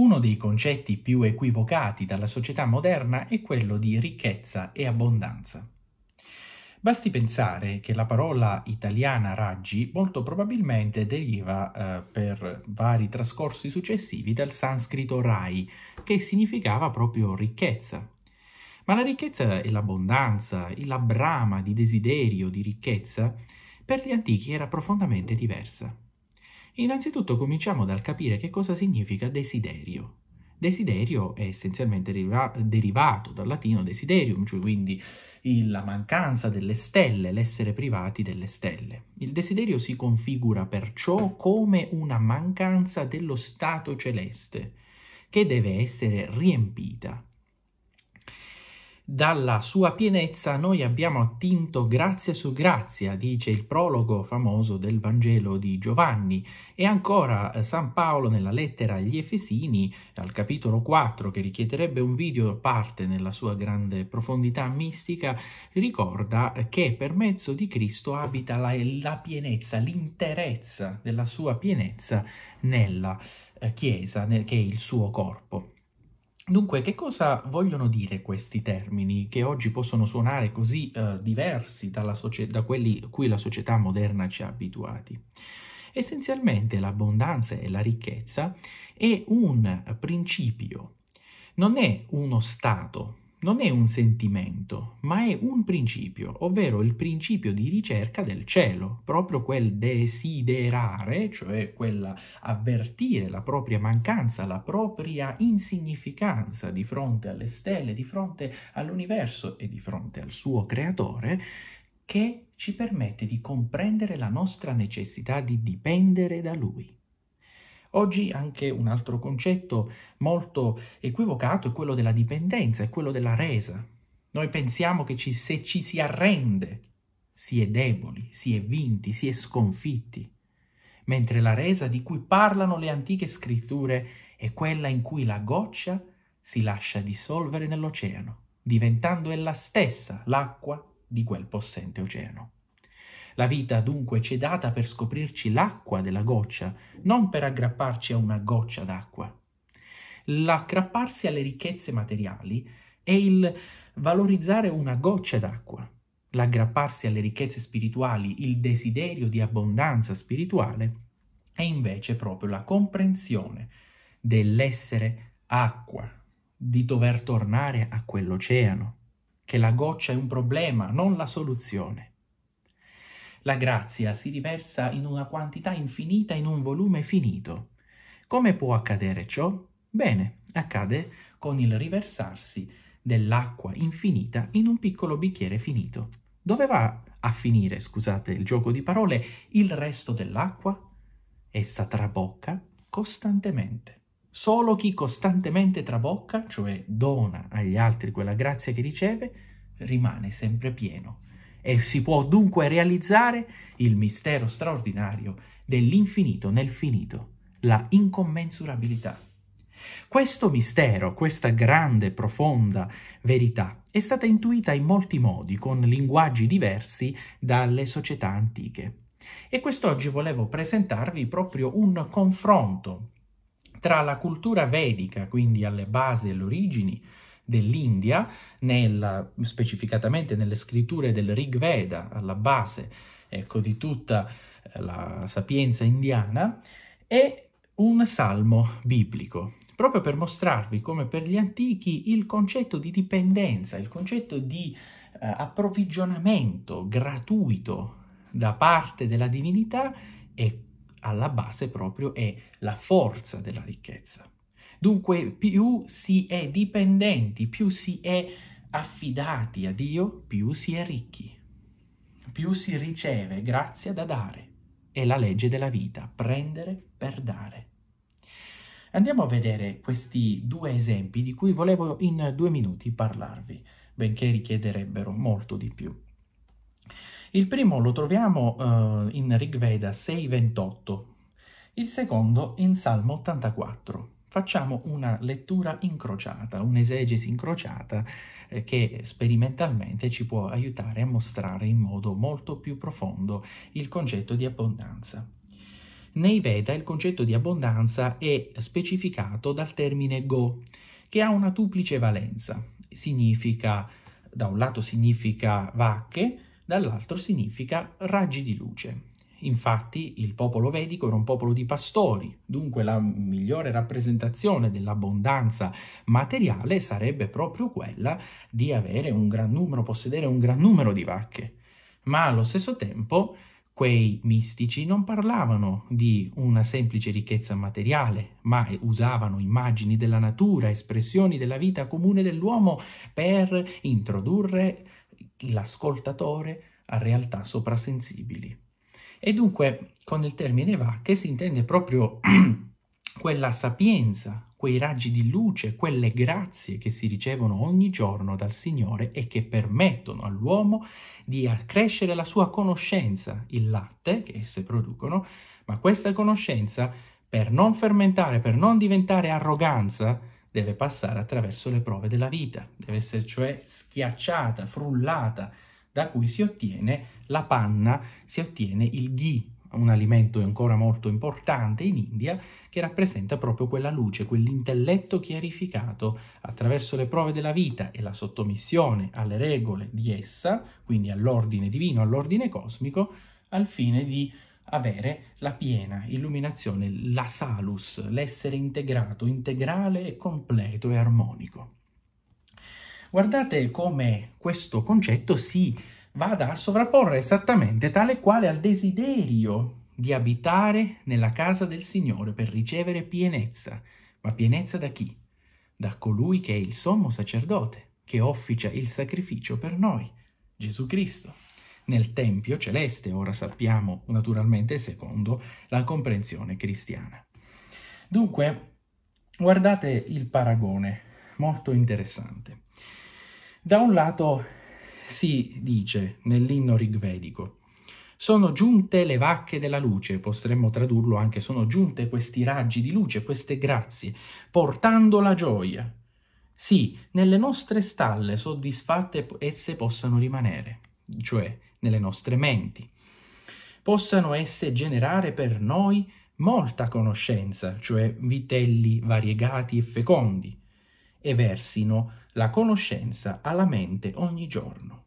Uno dei concetti più equivocati dalla società moderna è quello di ricchezza e abbondanza. Basti pensare che la parola italiana raggi molto probabilmente deriva eh, per vari trascorsi successivi dal sanscrito rai, che significava proprio ricchezza. Ma la ricchezza e l'abbondanza, la brama di desiderio di ricchezza, per gli antichi era profondamente diversa. Innanzitutto cominciamo dal capire che cosa significa desiderio. Desiderio è essenzialmente deriva- derivato dal latino desiderium, cioè quindi il, la mancanza delle stelle, l'essere privati delle stelle. Il desiderio si configura perciò come una mancanza dello stato celeste che deve essere riempita. Dalla sua pienezza noi abbiamo attinto grazia su grazia, dice il prologo famoso del Vangelo di Giovanni. E ancora eh, San Paolo nella lettera agli Efesini, al capitolo 4, che richiederebbe un video a parte nella sua grande profondità mistica, ricorda eh, che per mezzo di Cristo abita la, la pienezza, l'interezza della sua pienezza nella eh, Chiesa, nel, che è il suo corpo. Dunque, che cosa vogliono dire questi termini che oggi possono suonare così eh, diversi da quelli a cui la società moderna ci ha abituati? Essenzialmente l'abbondanza e la ricchezza è un principio, non è uno stato non è un sentimento, ma è un principio, ovvero il principio di ricerca del cielo, proprio quel desiderare, cioè quella avvertire la propria mancanza, la propria insignificanza di fronte alle stelle, di fronte all'universo e di fronte al suo creatore, che ci permette di comprendere la nostra necessità di dipendere da lui. Oggi anche un altro concetto molto equivocato è quello della dipendenza, è quello della resa. Noi pensiamo che ci, se ci si arrende si è deboli, si è vinti, si è sconfitti, mentre la resa di cui parlano le antiche scritture è quella in cui la goccia si lascia dissolvere nell'oceano, diventando ella stessa l'acqua di quel possente oceano. La vita dunque ci è data per scoprirci l'acqua della goccia, non per aggrapparci a una goccia d'acqua. L'aggrapparsi alle ricchezze materiali è il valorizzare una goccia d'acqua. L'aggrapparsi alle ricchezze spirituali, il desiderio di abbondanza spirituale, è invece proprio la comprensione dell'essere acqua, di dover tornare a quell'oceano, che la goccia è un problema, non la soluzione. La grazia si riversa in una quantità infinita in un volume finito. Come può accadere ciò? Bene, accade con il riversarsi dell'acqua infinita in un piccolo bicchiere finito. Dove va a finire, scusate il gioco di parole, il resto dell'acqua? Essa trabocca costantemente. Solo chi costantemente trabocca, cioè dona agli altri quella grazia che riceve, rimane sempre pieno e si può dunque realizzare il mistero straordinario dell'infinito nel finito, la incommensurabilità. Questo mistero, questa grande, profonda verità è stata intuita in molti modi, con linguaggi diversi dalle società antiche. E quest'oggi volevo presentarvi proprio un confronto tra la cultura vedica, quindi alle basi e alle origini, dell'India, nella, specificatamente nelle scritture del Rig Veda, alla base ecco, di tutta eh, la sapienza indiana, è un salmo biblico, proprio per mostrarvi come per gli antichi il concetto di dipendenza, il concetto di eh, approvvigionamento gratuito da parte della divinità è alla base proprio è la forza della ricchezza. Dunque più si è dipendenti, più si è affidati a Dio, più si è ricchi, più si riceve grazia da dare. È la legge della vita, prendere per dare. Andiamo a vedere questi due esempi di cui volevo in due minuti parlarvi, benché richiederebbero molto di più. Il primo lo troviamo eh, in Rigveda 6.28, il secondo in Salmo 84 facciamo una lettura incrociata, un'esegesi incrociata eh, che sperimentalmente ci può aiutare a mostrare in modo molto più profondo il concetto di abbondanza. Nei Veda il concetto di abbondanza è specificato dal termine go, che ha una duplice valenza. Significa, da un lato significa vacche, dall'altro significa raggi di luce. Infatti il popolo vedico era un popolo di pastori, dunque la migliore rappresentazione dell'abbondanza materiale sarebbe proprio quella di avere un gran numero, possedere un gran numero di vacche. Ma allo stesso tempo quei mistici non parlavano di una semplice ricchezza materiale, ma usavano immagini della natura, espressioni della vita comune dell'uomo per introdurre l'ascoltatore a realtà soprasensibili. E dunque con il termine vacche si intende proprio quella sapienza, quei raggi di luce, quelle grazie che si ricevono ogni giorno dal Signore e che permettono all'uomo di accrescere la sua conoscenza, il latte che esse producono, ma questa conoscenza per non fermentare, per non diventare arroganza, deve passare attraverso le prove della vita, deve essere cioè schiacciata, frullata, da cui si ottiene la panna, si ottiene il ghee, un alimento ancora molto importante in India che rappresenta proprio quella luce, quell'intelletto chiarificato attraverso le prove della vita e la sottomissione alle regole di essa, quindi all'ordine divino, all'ordine cosmico, al fine di avere la piena illuminazione, la salus, l'essere integrato, integrale e completo e armonico. Guardate come questo concetto si vada a sovrapporre esattamente tale quale al desiderio di abitare nella casa del Signore per ricevere pienezza. Ma pienezza da chi? Da colui che è il sommo sacerdote, che officia il sacrificio per noi, Gesù Cristo. Nel Tempio celeste, ora sappiamo naturalmente secondo la comprensione cristiana. Dunque, guardate il paragone, molto interessante. Da un lato si dice nell'inno rigvedico, sono giunte le vacche della luce, potremmo tradurlo anche sono giunte questi raggi di luce, queste grazie, portando la gioia. Sì, nelle nostre stalle soddisfatte esse possano rimanere, cioè nelle nostre menti. Possano esse generare per noi molta conoscenza, cioè vitelli variegati e fecondi, e versino la conoscenza alla mente ogni giorno.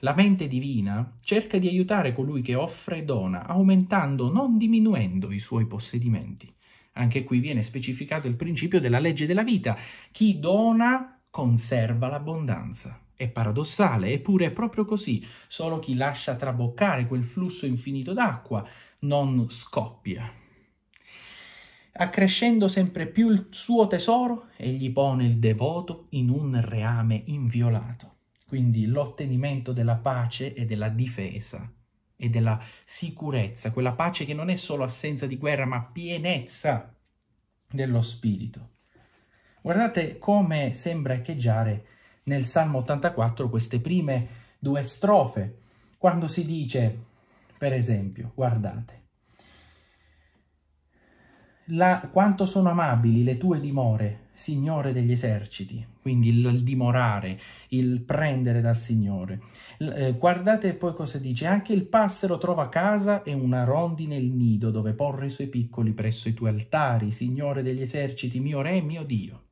La mente divina cerca di aiutare colui che offre e dona, aumentando, non diminuendo i suoi possedimenti. Anche qui viene specificato il principio della legge della vita. Chi dona conserva l'abbondanza. È paradossale, eppure è proprio così. Solo chi lascia traboccare quel flusso infinito d'acqua non scoppia accrescendo sempre più il suo tesoro, egli pone il devoto in un reame inviolato. Quindi l'ottenimento della pace e della difesa e della sicurezza, quella pace che non è solo assenza di guerra, ma pienezza dello spirito. Guardate come sembra echeggiare nel Salmo 84 queste prime due strofe, quando si dice, per esempio, guardate, la, quanto sono amabili le tue dimore, Signore degli eserciti, quindi il, il dimorare, il prendere dal Signore. L, eh, guardate poi cosa dice, anche il passero trova casa e una rondine il nido dove porre i suoi piccoli presso i tuoi altari, Signore degli eserciti, mio Re e mio Dio.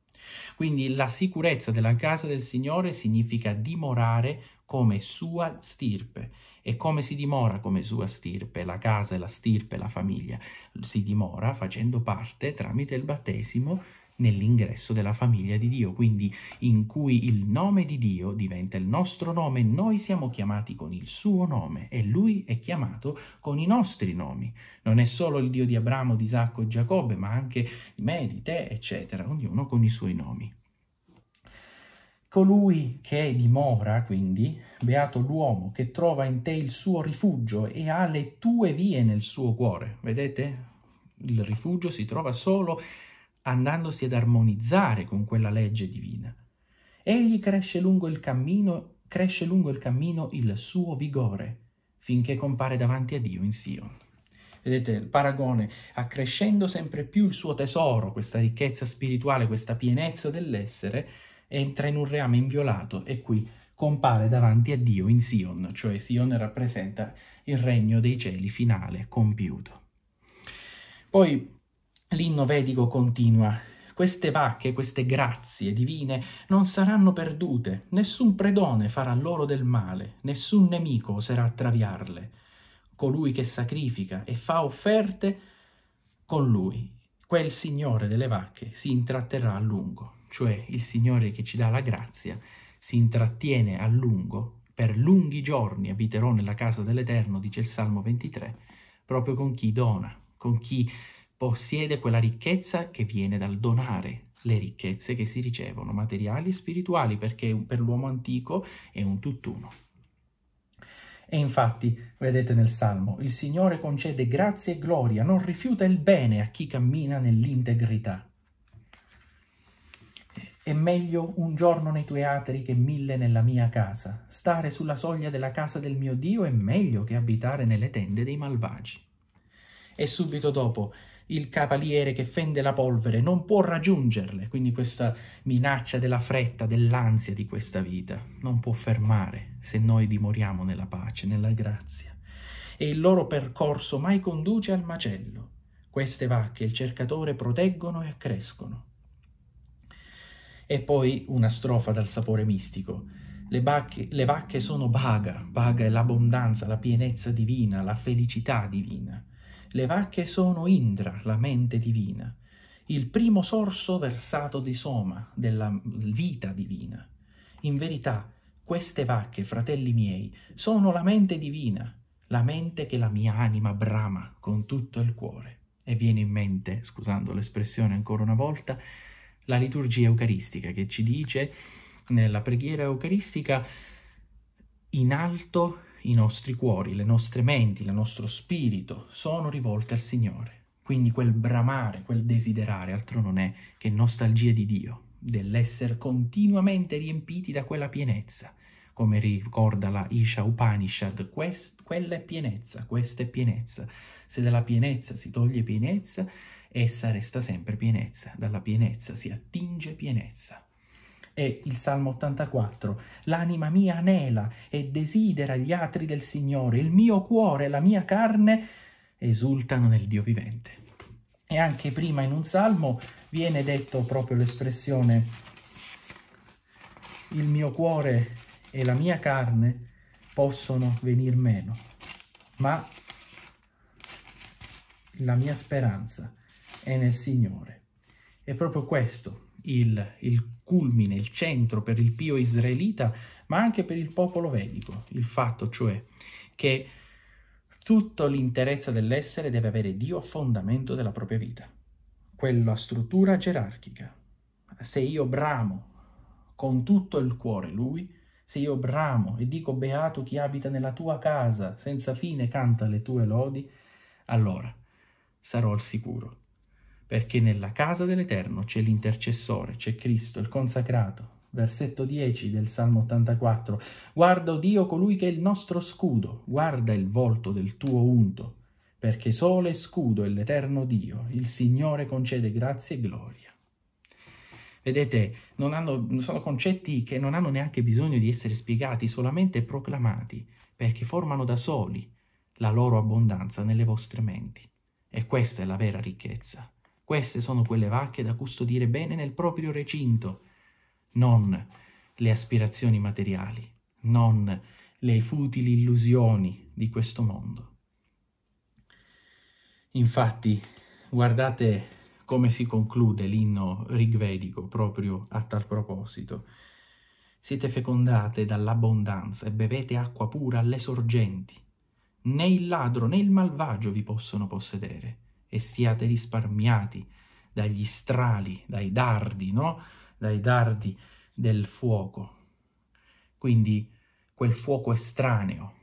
Quindi la sicurezza della casa del Signore significa dimorare come sua stirpe. E come si dimora come sua stirpe, la casa e la stirpe, la famiglia? Si dimora facendo parte tramite il battesimo nell'ingresso della famiglia di Dio, quindi in cui il nome di Dio diventa il nostro nome, noi siamo chiamati con il suo nome e lui è chiamato con i nostri nomi. Non è solo il Dio di Abramo, di Isacco e Giacobbe, ma anche di me, di te, eccetera, ognuno con i suoi nomi. Colui che è dimora, quindi, beato l'uomo che trova in te il suo rifugio e ha le tue vie nel suo cuore. Vedete? Il rifugio si trova solo andandosi ad armonizzare con quella legge divina. Egli cresce lungo il cammino, cresce lungo il cammino il suo vigore, finché compare davanti a Dio in Sion. Vedete il paragone, accrescendo sempre più il suo tesoro, questa ricchezza spirituale, questa pienezza dell'essere, entra in un reame inviolato e qui compare davanti a Dio in Sion, cioè Sion rappresenta il regno dei cieli finale, compiuto. Poi l'inno vedico continua, queste vacche, queste grazie divine non saranno perdute, nessun predone farà loro del male, nessun nemico oserà traviarle. Colui che sacrifica e fa offerte, con lui, quel signore delle vacche si intratterrà a lungo cioè il Signore che ci dà la grazia, si intrattiene a lungo, per lunghi giorni abiterò nella casa dell'Eterno, dice il Salmo 23, proprio con chi dona, con chi possiede quella ricchezza che viene dal donare le ricchezze che si ricevono, materiali e spirituali, perché per l'uomo antico è un tutt'uno. E infatti, vedete nel Salmo, il Signore concede grazia e gloria, non rifiuta il bene a chi cammina nell'integrità. È meglio un giorno nei tuoi atri che mille nella mia casa. Stare sulla soglia della casa del mio Dio è meglio che abitare nelle tende dei malvagi. E subito dopo il cavaliere che fende la polvere non può raggiungerle, quindi questa minaccia della fretta, dell'ansia di questa vita, non può fermare se noi dimoriamo nella pace, nella grazia. E il loro percorso mai conduce al macello. Queste vacche il cercatore proteggono e accrescono e poi una strofa dal sapore mistico. Le, bacche, le vacche sono baga, baga è l'abbondanza, la pienezza divina, la felicità divina. Le vacche sono Indra, la mente divina, il primo sorso versato di soma, della vita divina. In verità, queste vacche, fratelli miei, sono la mente divina, la mente che la mia anima brama con tutto il cuore. E viene in mente, scusando l'espressione ancora una volta, la liturgia eucaristica che ci dice nella preghiera eucaristica in alto i nostri cuori, le nostre menti, il nostro spirito sono rivolte al Signore. Quindi quel bramare, quel desiderare altro non è che nostalgia di Dio, dell'essere continuamente riempiti da quella pienezza. Come ricorda la Isha Upanishad, quest, quella è pienezza, questa è pienezza. Se dalla pienezza si toglie pienezza, essa resta sempre pienezza, dalla pienezza si attinge pienezza. E il Salmo 84, l'anima mia anela e desidera gli atri del Signore, il mio cuore e la mia carne esultano nel Dio vivente. E anche prima in un Salmo viene detto proprio l'espressione il mio cuore e la mia carne possono venir meno, ma la mia speranza è nel Signore. È proprio questo il, il culmine, il centro per il pio israelita, ma anche per il popolo vedico, il fatto cioè che tutta l'interezza dell'essere deve avere Dio a fondamento della propria vita, quella struttura gerarchica. Se io bramo con tutto il cuore Lui, se io bramo e dico beato chi abita nella tua casa, senza fine canta le tue lodi, allora sarò al sicuro perché nella casa dell'Eterno c'è l'intercessore, c'è Cristo, il consacrato. Versetto 10 del Salmo 84. Guarda, oh Dio, colui che è il nostro scudo, guarda il volto del tuo unto, perché sole e scudo è l'Eterno Dio, il Signore concede grazia e gloria. Vedete, hanno, sono concetti che non hanno neanche bisogno di essere spiegati, solamente proclamati, perché formano da soli la loro abbondanza nelle vostre menti. E questa è la vera ricchezza. Queste sono quelle vacche da custodire bene nel proprio recinto, non le aspirazioni materiali, non le futili illusioni di questo mondo. Infatti, guardate come si conclude l'inno rigvedico proprio a tal proposito. Siete fecondate dall'abbondanza e bevete acqua pura alle sorgenti. Né il ladro né il malvagio vi possono possedere e siate risparmiati dagli strali, dai dardi, no? Dai dardi del fuoco. Quindi quel fuoco estraneo,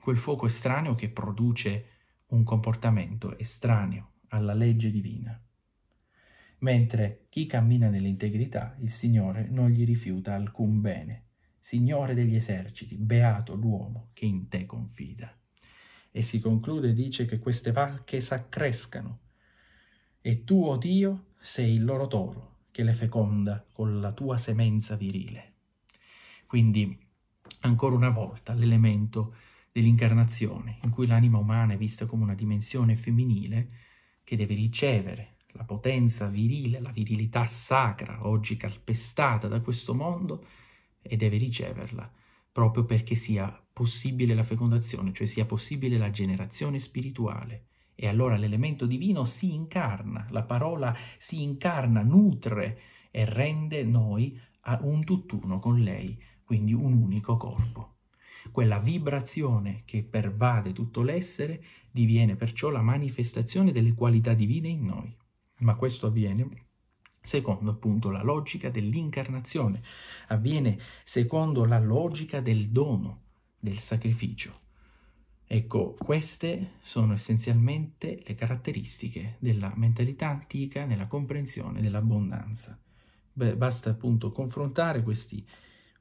quel fuoco estraneo che produce un comportamento estraneo alla legge divina. Mentre chi cammina nell'integrità, il Signore non gli rifiuta alcun bene. Signore degli eserciti, beato l'uomo che in te confida. E si conclude e dice che queste vacche s'accrescano e tu, o oh Dio, sei il loro toro che le feconda con la tua semenza virile. Quindi, ancora una volta, l'elemento dell'incarnazione, in cui l'anima umana è vista come una dimensione femminile che deve ricevere la potenza virile, la virilità sacra, oggi calpestata da questo mondo, e deve riceverla proprio perché sia possibile la fecondazione, cioè sia possibile la generazione spirituale. E allora l'elemento divino si incarna, la parola si incarna, nutre e rende noi un tutt'uno con lei, quindi un unico corpo. Quella vibrazione che pervade tutto l'essere diviene perciò la manifestazione delle qualità divine in noi. Ma questo avviene secondo appunto la logica dell'incarnazione, avviene secondo la logica del dono, del sacrificio. Ecco, queste sono essenzialmente le caratteristiche della mentalità antica nella comprensione dell'abbondanza. basta appunto confrontare questi,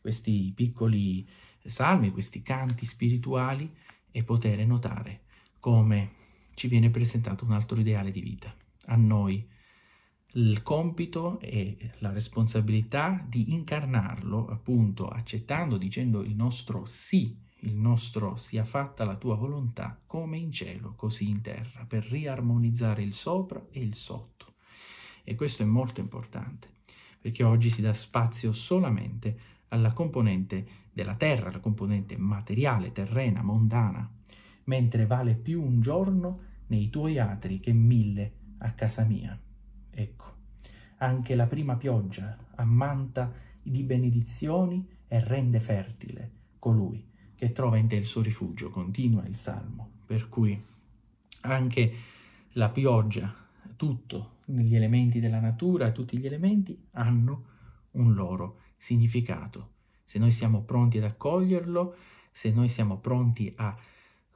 questi piccoli salmi, questi canti spirituali e poter notare come ci viene presentato un altro ideale di vita. A noi, il compito e la responsabilità di incarnarlo, appunto, accettando, dicendo il nostro sì, il nostro sia fatta la tua volontà, come in cielo, così in terra, per riarmonizzare il sopra e il sotto. E questo è molto importante, perché oggi si dà spazio solamente alla componente della terra, la componente materiale, terrena, mondana, mentre vale più un giorno nei tuoi atri che mille a casa mia. Ecco, anche la prima pioggia ammanta di benedizioni e rende fertile colui che trova in te il suo rifugio, continua il Salmo, per cui anche la pioggia, tutto, gli elementi della natura, tutti gli elementi hanno un loro significato. Se noi siamo pronti ad accoglierlo, se noi siamo pronti a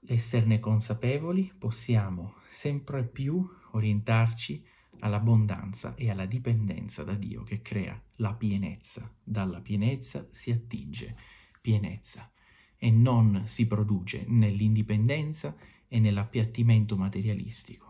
esserne consapevoli, possiamo sempre più orientarci a all'abbondanza e alla dipendenza da Dio che crea la pienezza. Dalla pienezza si attinge pienezza e non si produce nell'indipendenza e nell'appiattimento materialistico.